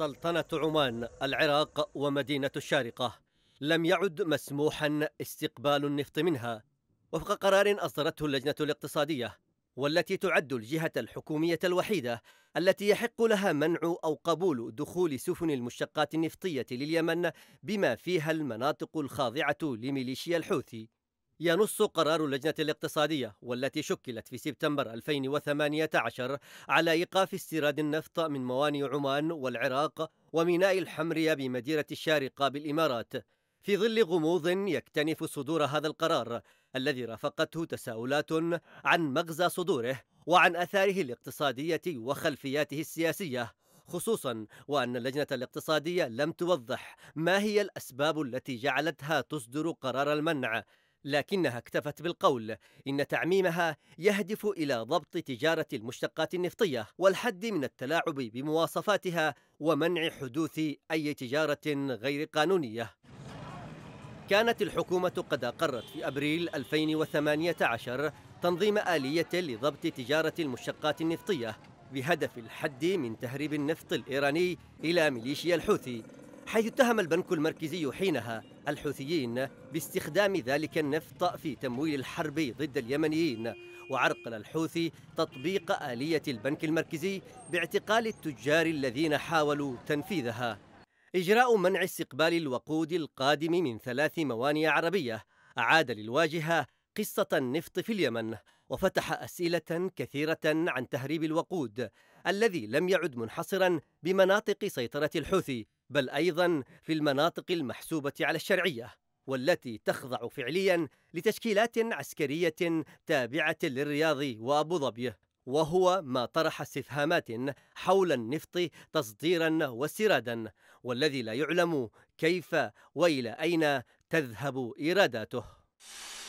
سلطنة عمان العراق ومدينة الشارقة لم يعد مسموحا استقبال النفط منها وفق قرار أصدرته اللجنة الاقتصادية والتي تعد الجهة الحكومية الوحيدة التي يحق لها منع أو قبول دخول سفن المشتقات النفطية لليمن بما فيها المناطق الخاضعة لميليشيا الحوثي ينص قرار اللجنة الاقتصادية والتي شكلت في سبتمبر 2018 على إيقاف استيراد النفط من موانئ عمان والعراق وميناء الحمرية بمديرة الشارقة بالإمارات في ظل غموض يكتنف صدور هذا القرار الذي رافقته تساؤلات عن مغزى صدوره وعن أثاره الاقتصادية وخلفياته السياسية خصوصا وان اللجنه الاقتصاديه لم توضح ما هي الاسباب التي جعلتها تصدر قرار المنع لكنها اكتفت بالقول إن تعميمها يهدف إلى ضبط تجارة المشتقات النفطية والحد من التلاعب بمواصفاتها ومنع حدوث أي تجارة غير قانونية كانت الحكومة قد أقرت في أبريل 2018 تنظيم آلية لضبط تجارة المشتقات النفطية بهدف الحد من تهريب النفط الإيراني إلى ميليشيا الحوثي حيث اتهم البنك المركزي حينها الحوثيين باستخدام ذلك النفط في تمويل الحرب ضد اليمنيين وعرقل الحوثي تطبيق آلية البنك المركزي باعتقال التجار الذين حاولوا تنفيذها إجراء منع استقبال الوقود القادم من ثلاث موانئ عربية أعاد للواجهة قصة النفط في اليمن وفتح أسئلة كثيرة عن تهريب الوقود الذي لم يعد منحصرا بمناطق سيطرة الحوثي بل أيضا في المناطق المحسوبة على الشرعية والتي تخضع فعليا لتشكيلات عسكرية تابعة للرياض وأبو ظبي وهو ما طرح استفهامات حول النفط تصديرا واستيرادا والذي لا يعلم كيف والى اين تذهب ايراداته